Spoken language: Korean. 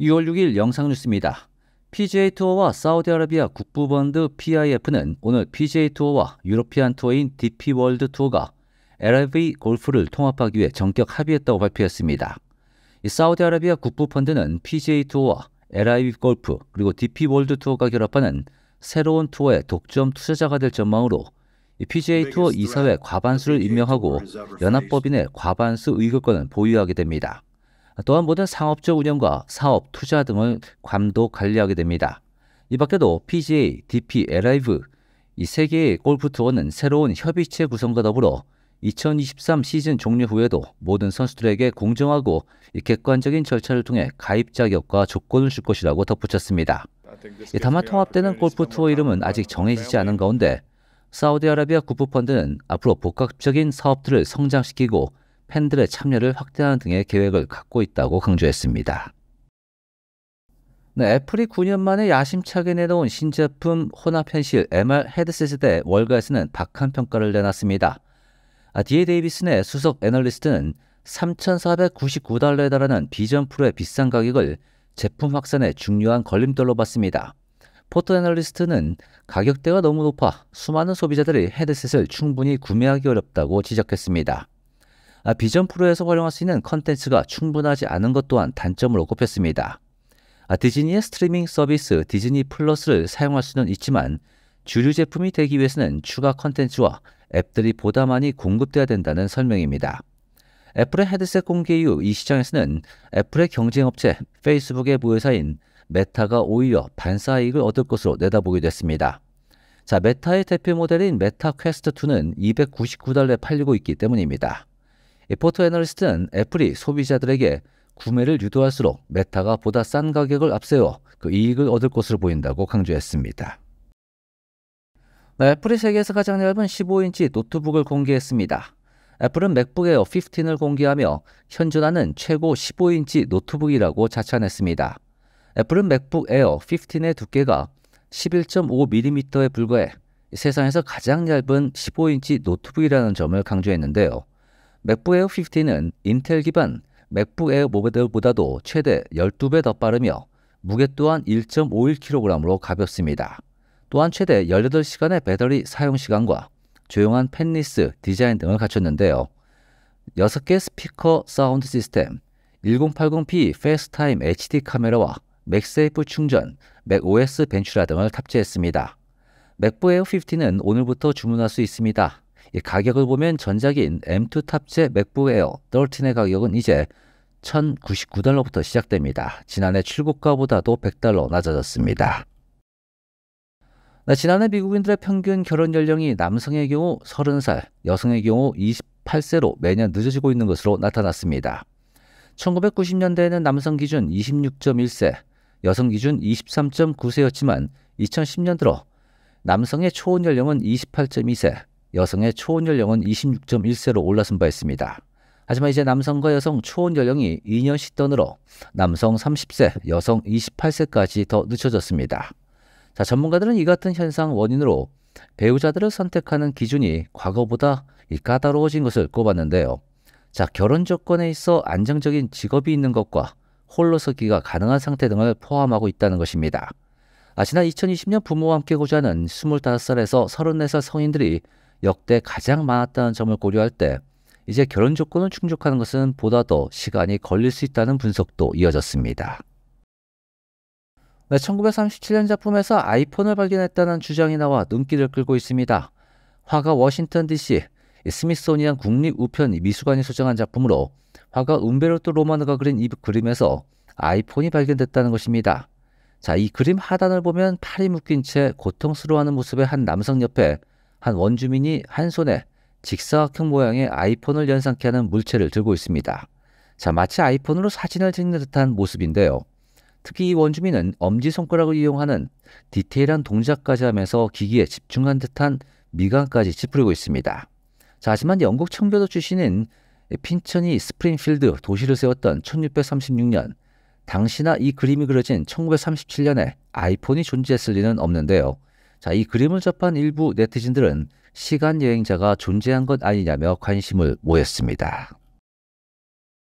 6월 6일 영상뉴스입니다. PGA 투어와 사우디아라비아 국부번드 PIF는 오늘 PGA 투어와 유로피안 투어인 DP 월드 투어가 LIV 골프를 통합하기 위해 전격 합의했다고 발표했습니다. 사우디아라비아 국부펀드는 PGA 투어와 LIV 골프 그리고 DP 월드 투어가 결합하는 새로운 투어의 독점 투자자가 될 전망으로 PGA 투어 이사회 과반수를 임명하고 연합법인의 과반수 의결권을 보유하게 됩니다. 또한 모든 상업적 운영과 사업, 투자 등을 감독 관리하게 됩니다. 이 밖에도 PGA, DP, LIV 이세 개의 골프 투어는 새로운 협의체 구성과 더불어 2023 시즌 종료 후에도 모든 선수들에게 공정하고 객관적인 절차를 통해 가입 자격과 조건을 줄 것이라고 덧붙였습니다. 다만 통합되는 골프 투어 이름은 아직 정해지지 않은 가운데 사우디아라비아 구프펀드는 앞으로 복합적인 사업들을 성장시키고 팬들의 참여를 확대하는 등의 계획을 갖고 있다고 강조했습니다. 네, 애플이 9년 만에 야심차게 내놓은 신제품 혼합현실 MR 헤드셋에 대해 월가에서는 박한 평가를 내놨습니다. 아, 디에 데이비슨의 수석 애널리스트는 3,499달러에 달하는 비전 프로의 비싼 가격을 제품 확산의 중요한 걸림돌로 봤습니다. 포토 애널리스트는 가격대가 너무 높아 수많은 소비자들이 헤드셋을 충분히 구매하기 어렵다고 지적했습니다. 아, 비전 프로에서 활용할 수 있는 컨텐츠가 충분하지 않은 것 또한 단점으로 꼽혔습니다. 아, 디즈니의 스트리밍 서비스 디즈니 플러스를 사용할 수는 있지만 주류 제품이 되기 위해서는 추가 컨텐츠와 앱들이 보다 많이 공급되어야 된다는 설명입니다. 애플의 헤드셋 공개 이후 이 시장에서는 애플의 경쟁업체 페이스북의 부회사인 메타가 오히려 반사 이익을 얻을 것으로 내다보게 됐습니다. 자, 메타의 대표 모델인 메타 퀘스트 2는 299달러에 팔리고 있기 때문입니다. 포트 애널리스트는 애플이 소비자들에게 구매를 유도할수록 메타가 보다 싼 가격을 앞세워 그 이익을 얻을 것으로 보인다고 강조했습니다. 네, 애플이 세계에서 가장 얇은 15인치 노트북을 공개했습니다. 애플은 맥북 에어 15을 공개하며 현존하는 최고 15인치 노트북이라고 자찬했습니다. 애플은 맥북 에어 15의 두께가 11.5mm에 불과해 세상에서 가장 얇은 15인치 노트북이라는 점을 강조했는데요. 맥북 에어 15는 인텔 기반 맥북 에어 모델보다도 최대 12배 더 빠르며 무게 또한 1.51kg으로 가볍습니다. 또한 최대 18시간의 배터리 사용 시간과 조용한 펜리스 디자인 등을 갖췄는데요. 6개 스피커 사운드 시스템, 1080p 페스타임 HD 카메라와 맥세이프 충전, 맥OS 벤츄라 등을 탑재했습니다. 맥북 에어 15는 오늘부터 주문할 수 있습니다. 이 가격을 보면 전작인 M2 탑재 맥북 에어 13의 가격은 이제 1,099달러부터 시작됩니다. 지난해 출고가보다도 100달러 낮아졌습니다. 네, 지난해 미국인들의 평균 결혼 연령이 남성의 경우 30살, 여성의 경우 28세로 매년 늦어지고 있는 것으로 나타났습니다. 1990년대에는 남성 기준 26.1세, 여성 기준 23.9세였지만 2010년 들어 남성의 초혼 연령은 28.2세, 여성의 초혼 연령은 26.1세로 올라선 바 있습니다. 하지만 이제 남성과 여성 초혼 연령이 2년씩 떠늘어 남성 30세, 여성 28세까지 더 늦춰졌습니다. 자, 전문가들은 이 같은 현상 원인으로 배우자들을 선택하는 기준이 과거보다 까다로워진 것을 꼽았는데요. 자, 결혼 조건에 있어 안정적인 직업이 있는 것과 홀로서기가 가능한 상태 등을 포함하고 있다는 것입니다. 아, 지난 2020년 부모와 함께 고자는 25살에서 34살 성인들이 역대 가장 많았다는 점을 고려할 때 이제 결혼 조건을 충족하는 것은 보다 더 시간이 걸릴 수 있다는 분석도 이어졌습니다. 네, 1937년 작품에서 아이폰을 발견했다는 주장이 나와 눈길을 끌고 있습니다. 화가 워싱턴 DC 스미소니안 국립우편 미술관이 소장한 작품으로 화가 은베르토 로마노가 그린 이 그림에서 아이폰이 발견됐다는 것입니다. 자, 이 그림 하단을 보면 팔이 묶인 채 고통스러워하는 모습의 한 남성 옆에 한 원주민이 한 손에 직사각형 모양의 아이폰을 연상케 하는 물체를 들고 있습니다. 자, 마치 아이폰으로 사진을 찍는 듯한 모습인데요. 특히 이 원주민은 엄지손가락을 이용하는 디테일한 동작까지 하면서 기기에 집중한 듯한 미간까지 찌푸리고 있습니다. 자, 하지만 영국 청교도 출신인 핀천이 스프링필드 도시를 세웠던 1636년 당시나 이 그림이 그려진 1937년에 아이폰이 존재했을 리는 없는데요. 자, 이 그림을 접한 일부 네티즌들은 시간 여행자가 존재한 것 아니냐며 관심을 모였습니다.